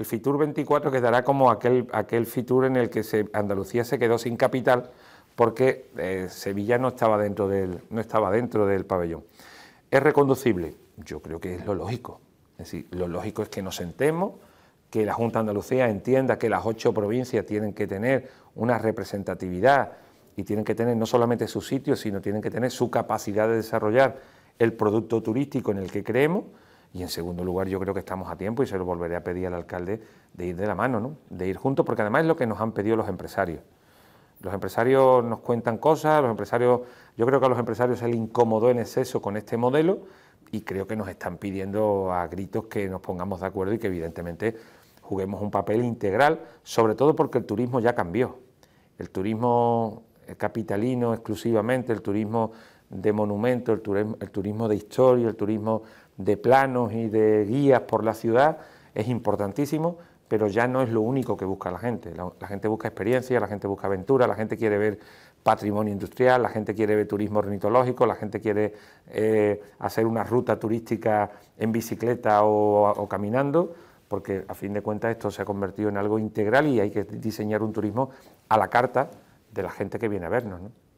el FITUR 24 quedará como aquel, aquel FITUR en el que se, Andalucía se quedó sin capital porque eh, Sevilla no estaba, dentro del, no estaba dentro del pabellón. ¿Es reconducible? Yo creo que es lo lógico. Es decir, lo lógico es que nos sentemos, que la Junta Andalucía entienda que las ocho provincias tienen que tener una representatividad y tienen que tener no solamente su sitio, sino tienen que tener su capacidad de desarrollar el producto turístico en el que creemos y en segundo lugar, yo creo que estamos a tiempo y se lo volveré a pedir al alcalde de ir de la mano, ¿no? de ir juntos, porque además es lo que nos han pedido los empresarios. Los empresarios nos cuentan cosas, los empresarios, yo creo que a los empresarios se les incomodó en exceso con este modelo y creo que nos están pidiendo a gritos que nos pongamos de acuerdo y que evidentemente juguemos un papel integral, sobre todo porque el turismo ya cambió. El turismo capitalino exclusivamente, el turismo de monumentos, el turismo, de historia, el turismo de planos y de guías por la ciudad es importantísimo, pero ya no es lo único que busca la gente. La, gente busca experiencia, la gente busca aventura, la gente quiere ver patrimonio industrial, la gente quiere ver turismo ornitológico, la gente quiere eh, hacer una ruta turística en bicicleta o, o caminando, porque a fin de cuentas esto se ha convertido en algo integral y hay que diseñar un turismo a la carta de la gente que viene a vernos. ¿no?